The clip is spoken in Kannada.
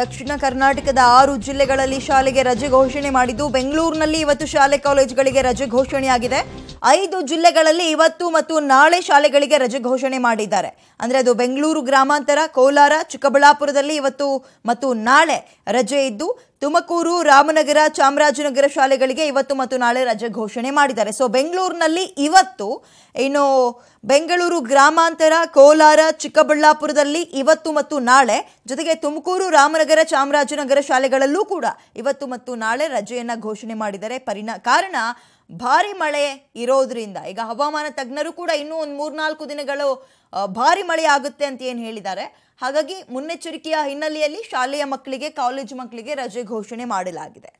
ದಕ್ಷಿಣ ಕರ್ನಾಟಕದ ಆರು ಜಿಲ್ಲೆಗಳಲ್ಲಿ ಶಾಲೆಗೆ ರಜೆ ಘೋಷಣೆ ಮಾಡಿದ್ದು ಬೆಂಗಳೂರಿನಲ್ಲಿ ಇವತ್ತು ಶಾಲೆ ಕಾಲೇಜುಗಳಿಗೆ ರಜೆ ಘೋಷಣೆಯಾಗಿದೆ ಐದು ಜಿಲ್ಲೆಗಳಲ್ಲಿ ಇವತ್ತು ಮತ್ತು ನಾಳೆ ಶಾಲೆಗಳಿಗೆ ರಜೆ ಘೋಷಣೆ ಮಾಡಿದ್ದಾರೆ ಅಂದರೆ ಅದು ಬೆಂಗಳೂರು ಗ್ರಾಮಾಂತರ ಕೋಲಾರ ಚಿಕ್ಕಬಳ್ಳಾಪುರದಲ್ಲಿ ಇವತ್ತು ಮತ್ತು ನಾಳೆ ರಜೆ ಇದ್ದು ತುಮಕೂರು ರಾಮನಗರ ಚಾಮರಾಜನಗರ ಶಾಲೆಗಳಿಗೆ ಇವತ್ತು ಮತ್ತು ನಾಳೆ ರಜೆ ಘೋಷಣೆ ಮಾಡಿದ್ದಾರೆ ಸೊ ಬೆಂಗಳೂರಿನಲ್ಲಿ ಇವತ್ತು ಇನ್ನು ಬೆಂಗಳೂರು ಗ್ರಾಮಾಂತರ ಕೋಲಾರ ಚಿಕ್ಕಬಳ್ಳಾಪುರದಲ್ಲಿ ಇವತ್ತು ಮತ್ತು ನಾಳೆ ಜೊತೆಗೆ ತುಮಕೂರು ರಾಮನಗರ ನಗರ ಚಾಮರಾಜನಗರ ಶಾಲೆಗಳಲ್ಲೂ ಕೂಡ ಇವತ್ತು ಮತ್ತು ನಾಳೆ ರಜೆಯನ್ನು ಘೋಷಣೆ ಮಾಡಿದರೆ ಪರಿಣ ಕಾರಣ ಭಾರಿ ಮಳೆ ಇರೋದ್ರಿಂದ ಈಗ ಹವಾಮಾನ ತಜ್ಞರು ಕೂಡ ಇನ್ನೂ ಒಂದು ಮೂರ್ನಾಲ್ಕು ದಿನಗಳು ಭಾರಿ ಮಳೆ ಆಗುತ್ತೆ ಅಂತ ಏನು ಹೇಳಿದ್ದಾರೆ ಹಾಗಾಗಿ ಮುನ್ನೆಚ್ಚರಿಕೆಯ ಹಿನ್ನೆಲೆಯಲ್ಲಿ ಶಾಲೆಯ ಮಕ್ಕಳಿಗೆ ಕಾಲೇಜು ಮಕ್ಕಳಿಗೆ ರಜೆ ಘೋಷಣೆ ಮಾಡಲಾಗಿದೆ